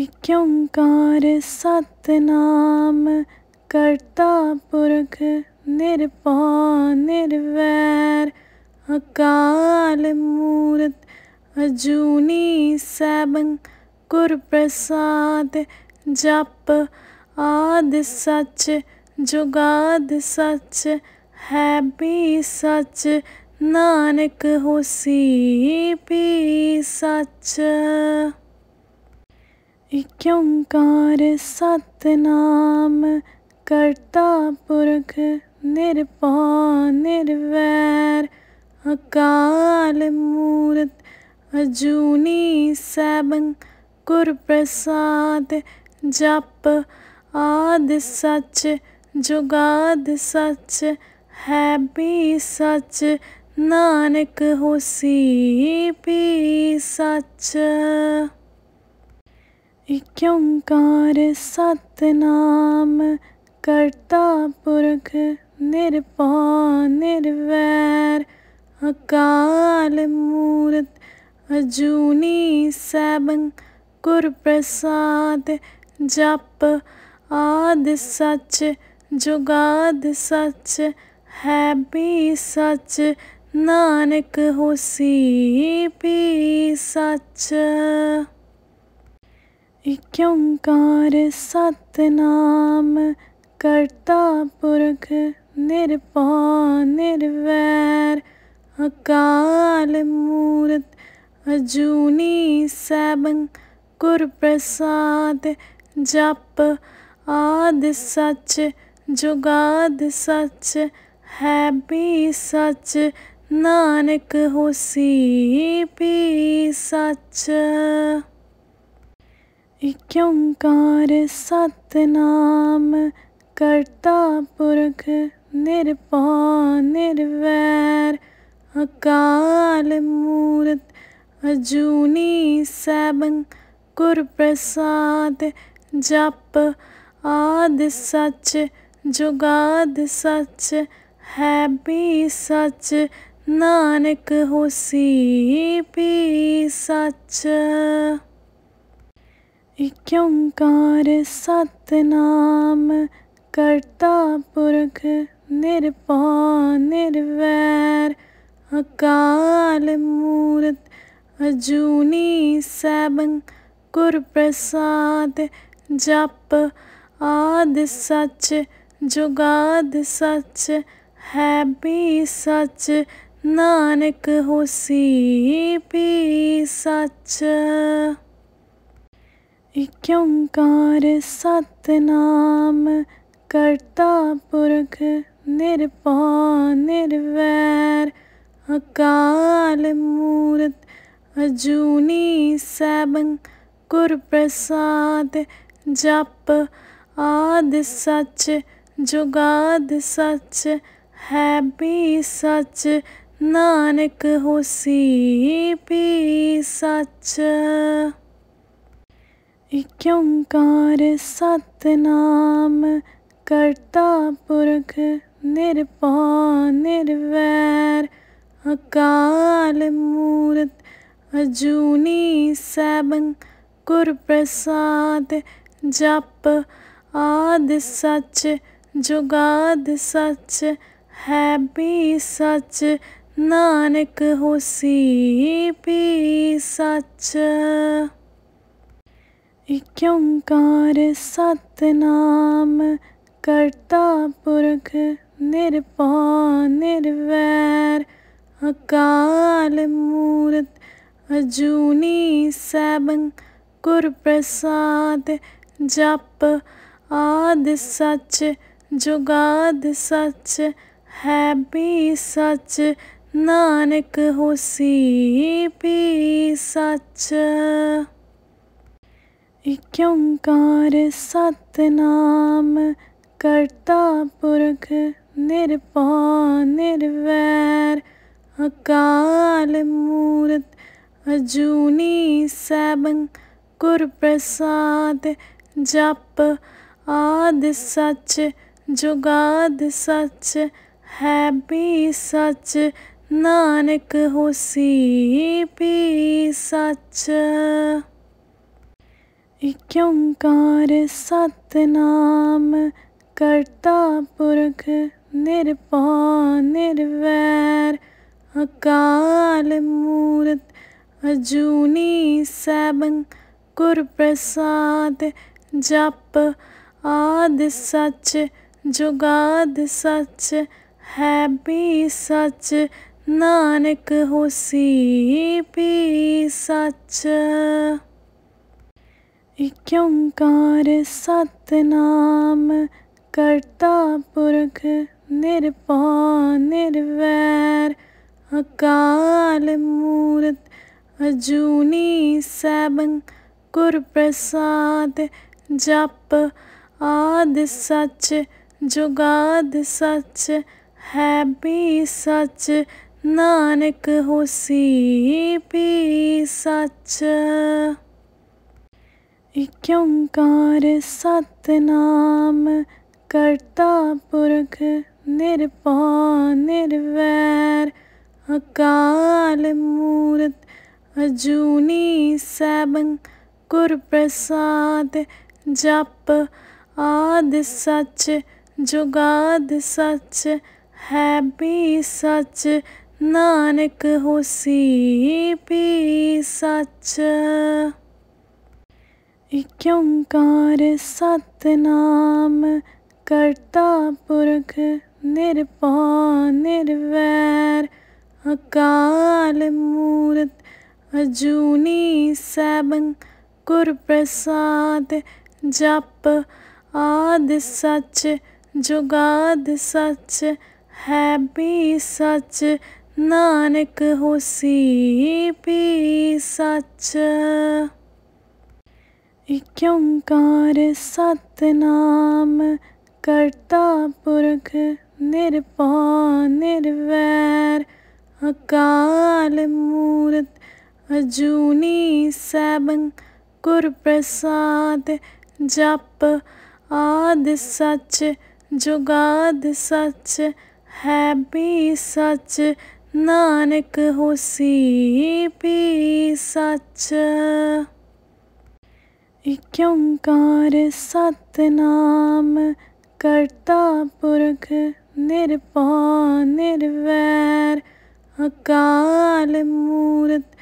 इक्यंकार सतनाम करता पुरख निरपा निर्वैर अकाल मूर्त अजूनी सैभं गुरप्रसाद जप आदि सच जुगाद सच है भी सच नानक होसी भी सच इक्यंकार सतनाम करता पुरख निरपा निर्वैर अकाल मूर्त अजूनी सैभं गुरप्रसाद जप आदि सच जुगाद सच है भी सच नानक होसी भी सच इक्यंकार सतनाम करता पुरख निरपौ निर्वैर अकाल मूर्त अजूनी सैभं गुरप्रसाद जप आदि सच जुगाद सच है भी सच नानक होसी भी सच इक्यंकार सतनाम करता पुरख निरपौ निर्वैर अकाल मूर्त अजूनी सैभं कुर जप आदि सच जुगाद सच है भी सच नानक होसी भी सच इक्यंकार सतनाम करता पुरख निरपा निर्वैर अकाल मूर्त अजूनी सैभं गुरप्रसाद जप आदि सच जुगाद सच है भी सच नानक होसी भी सच इक्यंकार सतनाम करता पुरख निरपौ निर्वैर अकाल मूर्त अजूनी सैभं गुरप्रसाद जप आदि सच जुगाद सच है भी सच नानक होसी भी सच इक्यंकार सतनाम करता पुरख निरपा निर्वैर अकाल मूर्त अजूनी सैभं गुरप्रसाद जप आदि सच जुगाद सच है भी सच नानक होसी भी सच इक्यंकार सतनाम करता पुरख निरपा निर्वैर अकाल मूर्त अजूनी सैभं गुरप्रसाद जप आदि सच जुगाद सच है भी सच नानक होसी भी सच इक्यंकार सतनाम करता पुरख निरपौ निर्वैर अकाल मूर्त अजूनी सैभं गुरप्रसाद जप आदि सच जुगाद सच है भी सच नानक होसी भी सच इक्यंकार सतनाम करता पुरख निरपा निर्वैर अकाल मूर्त अजूनी सैभं गुरप्रसाद जप आदि सच जुगाद सच है भी सच नानक होसी भी सच इक्यंकार सतनाम करता पुरख निरपा निर्वैर अकाल मूर्त अजूनी सैबंग गुरप्रसाद जप आदि सच जुगाद सच है भी सच नानक होसी भी सच इक्यंकार सतनाम करता पुरख निरपा निर्वैर अकाल मूर्त अजूनी सैभं गुरप्रसाद जप आदि सच जुगाद सच है भी सच नानक होसी भी सच इक्यंकार सतनाम करता पुरख निरपा निर्वैर अकाल मूर्त अजूनी सैबंग गुरप्रसाद जप आदि सच जुगाद सच है भी सच नानक होसी भी सच इक्यंकार सतनाम करता पुरख निरपा निर्वैर अकाल मूर्त अजूनी सैभं गुरप्रसाद जप आदि सच जुगाद सच है भी सच नानक होसी भी सच इक्यंकार सतनाम करता पुरख निरपा निर्वैर अकाल मूर्त अजूनी सैभं गुरप्रसाद जप आदि सच जुगाद सच है भी सच नानक होसी भी सच इक्यंकार सतनाम करता पुरख निरपा निर्वैर अकाल मूर्त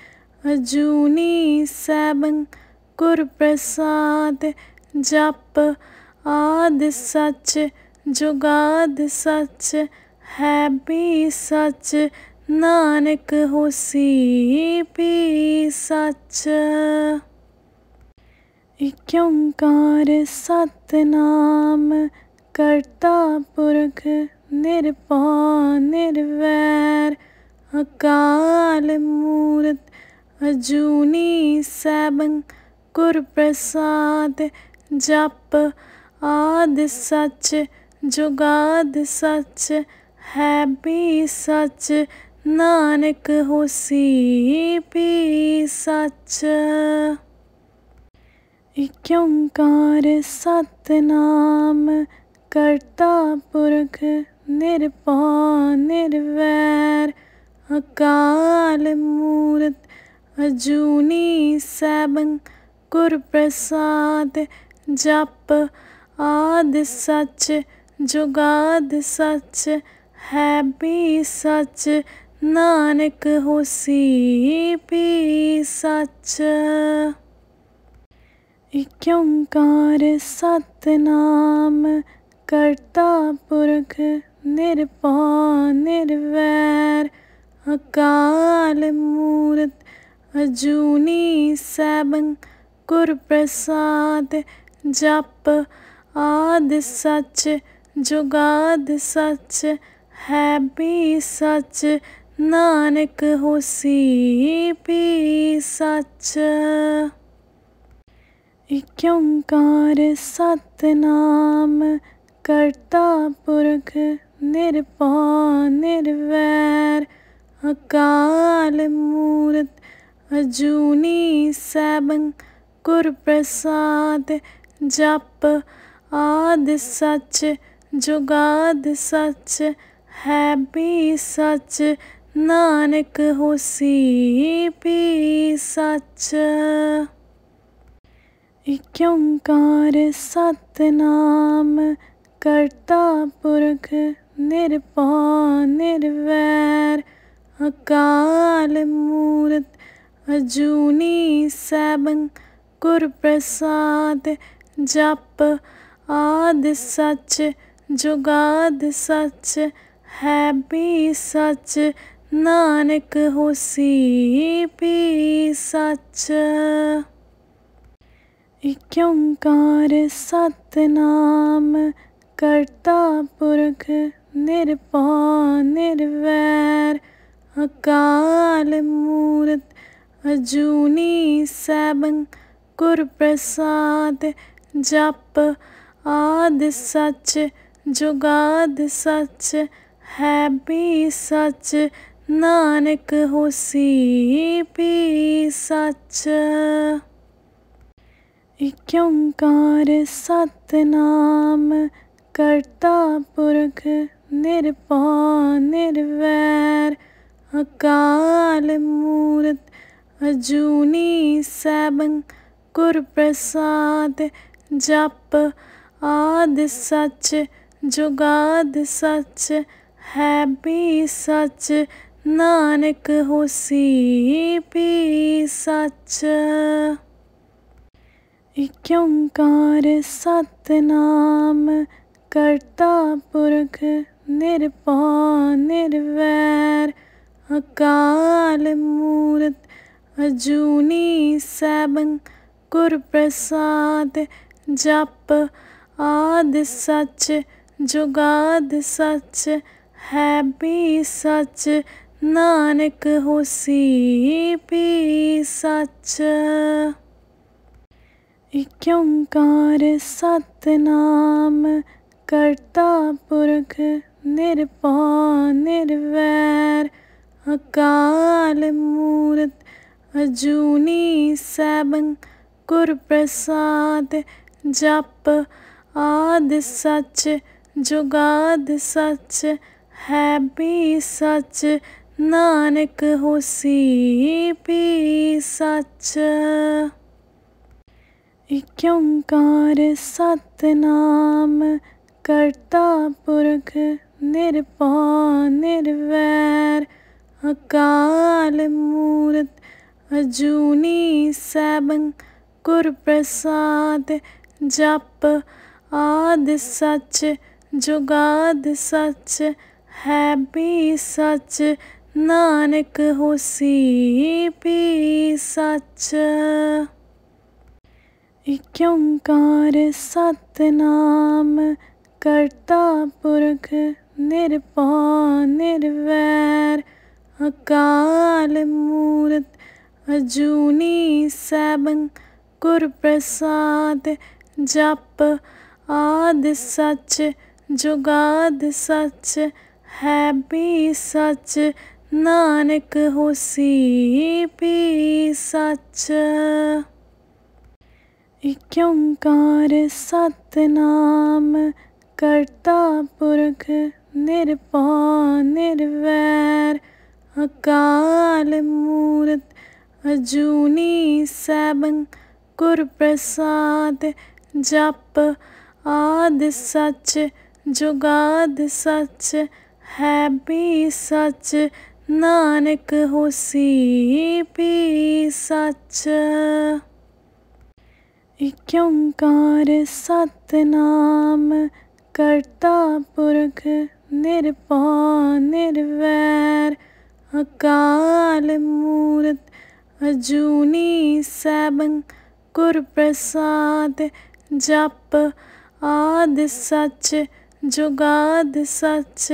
अजूनी सैभं गुरप्रसाद जप आदि सच जुगाद सच है भी सच नानक होसी भी सच इक्यंकार सतनाम करता पुरख निरपा निर्वैर अकाल मूर्त अजूनी सैभं गुरप्रसाद जप आदि सच जुगाद सच है भी सच नानक होसी भी सच इक्यंकार सतनाम करता पुरख निरपौ निर्वैर अकाल मूर्त अजूनी सैभं गुरप्रसाद जप आदि सच जुगाद सच है भी सच नानक होसी भी सच इक्यंकार सतनाम करता पुरख निरपा निर्वैर अकाल मूर्त अजूनी सैभं गुरप्रसाद जप आदि सच जुगाद सच है भी सच नानक होसी भी सच इक्यंकार सतनाम करता पुरख निरपा निर्वैर अकाल मूर्त अजूनी सैभं गुरप्रसाद जप आदि सच जुगाद सच है भी सच नानक होसी भी सच इक्यंकार सतनाम करता पुरख निरपौ निर्वैर अकाल मूर्त अजूनी सैभं गुर जप आदि सच जुगाद सच है भी सच नानक होसी भी सच इक्यंकार सतनाम करता पुरख निरपा निर्वैर अकाल मूर्त अजूनी सैभं कुर जप आदि सच जुगाद सच है भी सच नानक होसी भी सच इक्यंकार सतनाम करता पुरख निरपा निर्वैर अकाल मूर्त अजूनी सैभं गुरप्रसाद जप आदि सच जुगाद सच है भी सच नानक होसी भी सच इक्यंकार सतनाम करता पुरख निरपौ निर्वैर अकाल मूर्त अजूनी सैभं गुरप्रसाद जप आदि सच जुगाद सच है भी सच नानक होसी भी सच इक्यंकार सतनाम करता पुरख निरपा निर्वैर अकाल मूर्त अजूनी सैभं गुरप्रसाद जप आदि सच जुगाद सच है भी सच नानक होसी भी सच इक्यंकार सतनाम करता पुरख निरपा निर्वैर अकाल मूर्त अजूनी सैभं गुरप्रसाद जप आदि सच जुगाद सच है भी सच नानक होसी भी सच इक्यंकार सतनाम करता पुरख निरपौ निर्वैर अकाल मूर्त अजूनी सैभं गुरप्रसाद जप आदि सच जुगाद सच है भी सच नानक होसी भी सच इक्यंकार सतनाम करता पुरख निरपा निर्वैर अकाल मूर्त अजूनी सैबंग गुरप्रसाद जप आदि सच जुगाद सच है भी सच नानक होसी भी सच इक्यंकार सतनाम करता पुरख निरपा निर्वैर अकाल मूर्त अजूनी सैभं गुरप्रसाद जप आदि सच जुगाद सच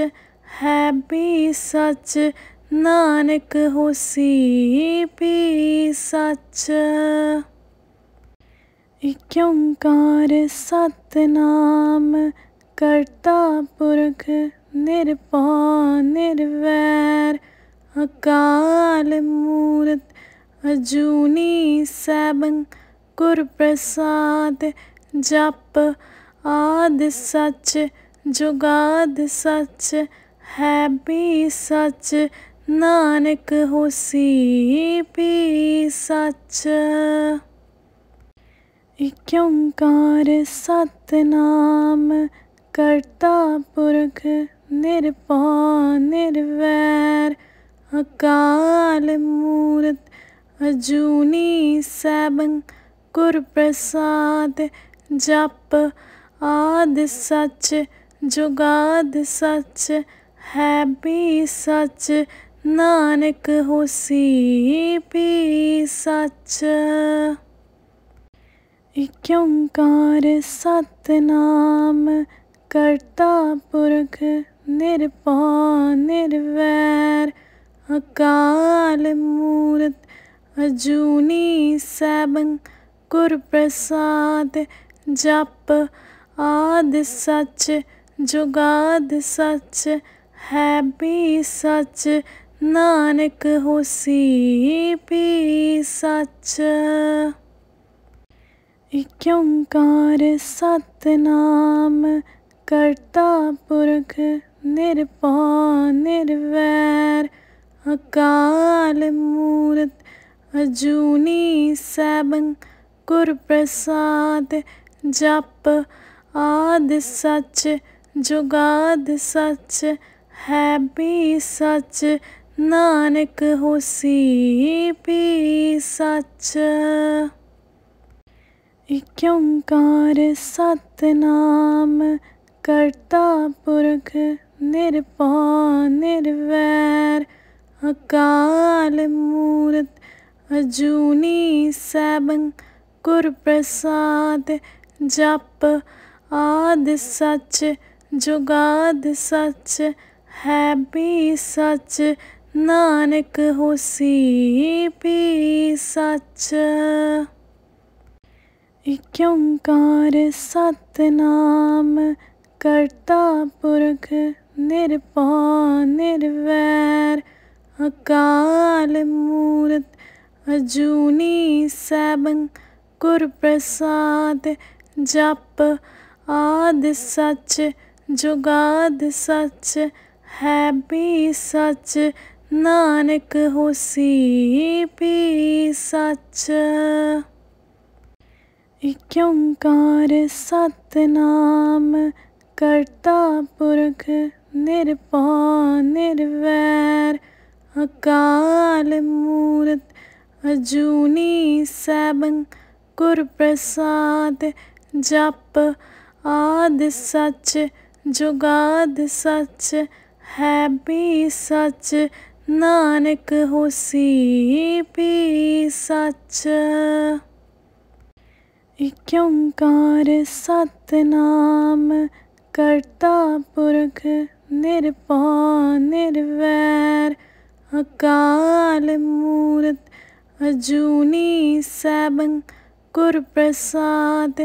है भी सच नानक होसी भी सच इक्यंकार सतनाम करता पुरख निरपा निर्वैर अकाल मूर्त अजूनी सैभं गुर जप आदि सच जुगाद सच है भी सच नानक होसी भी सच इक्यंकार सतनाम करता पुरख निरपा निर्वैर अकाल मूर्त अजूनी सैभं गुरप्रसाद जप आदि सच जुगाद सच है भी सच नानक होसी भी सच इक्यंकार सतनाम करता पुरख निरपा निर्वैर अकाल मूर्त अजूनी सैभं गुरप्रसाद जप आदि सच जुगाद सच है भी सच नानक होसी भी सच इक्यंकार सतनाम करता पुरख निरपौ निर्वैर अकाल मूर्त अजूनी सैभं गुर जप आदि सच जुगाद सच है भी सच नानक होसी भी सच इक्यंकार सतनाम करता पुरख निरपा निर्वैर अकाल मूर्त अजूनी सैबंग गुरप्रसाद जप आदि सच जुगाद सच है भी सच नानक होसी भी सच इक्यंकार सतनाम करता पुरख निरपा निर्वैर अकाल मूर्त अजूनी सैभं गुरप्रसाद जप आदि सच जुगाद सच है भी सच नानक होसी भी सच इक्यंकार सतनाम करता पुरख निरपा निर्वैर अकाल मूर्त अजूनी सैभं गुरप्रसाद जप आदि सच जुगाद सच है भी सच नानक होसी भी सच इक्यंकार सतनाम करता पुरख निरपा निर्वैर अकाल मूर्त अजूनी सैभं गुरप्रसाद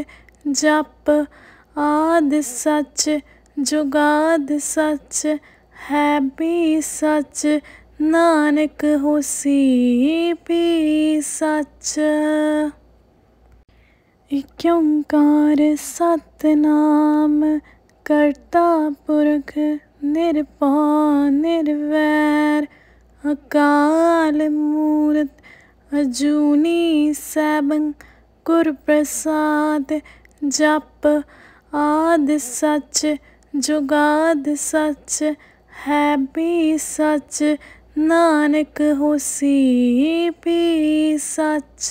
जप आदि सच जुगाद सच है भी सच नानक होसी भी सच इक्यंकार सतनाम करता पुरख निरपा निर्वैर अकाल मूर्त अजूनी सैभं गुरप्रसाद जप आदि सच जुगाद सच है भी सच नानक होसी भी सच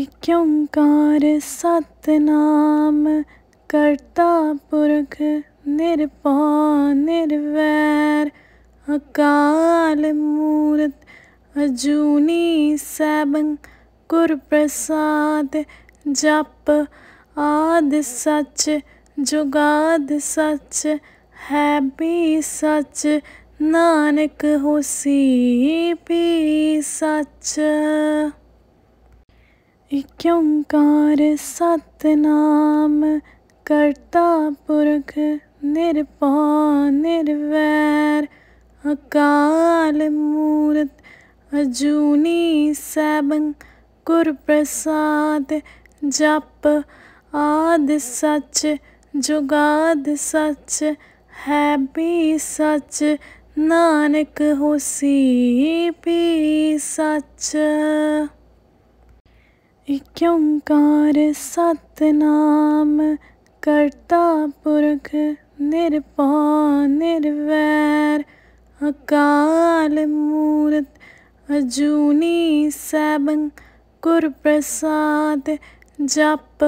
इक्यंकार सतनाम करता पुरख निरपा निर्वैर अकाल मूर्त अजूनी सैभं गुरप्रसाद जप आदि सच जुगाद सच है भी सच नानक होसी भी सच इक्यंकार सतनाम करता पुरख निरपा निर्वैर अकाल मूर्त अजूनी सैभं कुर जप आदि सच जुगाद सच है भी सच नानक होसी भी सच इक्यंकार सतनाम करता पुरख निरपा निर्वैर अकाल मूर्त अजूनी सैभं गुरप्रसाद जप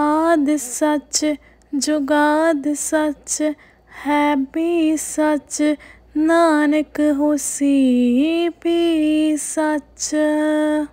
आदि सच जुगाद सच है भी सच नानक होसी भी सच